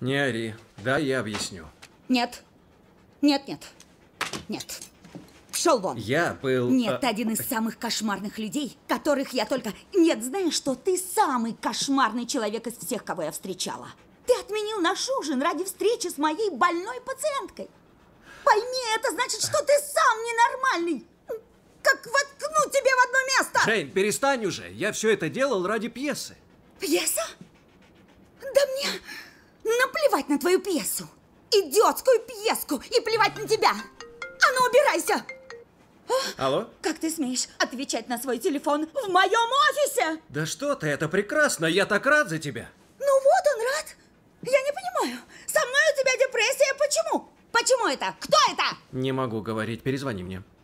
Не ори. Да, я объясню. Нет. Нет, нет. Нет. Шел вон. Я был... Э, нет, ты один из самых кошмарных людей, которых я только... Нет, знаешь что, ты самый кошмарный человек из всех, кого я встречала. Ты отменил наш ужин ради встречи с моей больной пациенткой. Пойми, это значит, что ты сам ненормальный. Как воткну тебе в одно место. Жень, перестань уже. Я все это делал ради пьесы. Пьеса? Да мне плевать на твою пьесу. Идиотскую пьеску. И плевать на тебя. А ну, убирайся. А? Алло? Как ты смеешь отвечать на свой телефон в моем офисе? Да что ты, это прекрасно. Я так рад за тебя. Ну вот он рад. Я не понимаю. Со мной у тебя депрессия. Почему? Почему это? Кто это? Не могу говорить. Перезвони мне.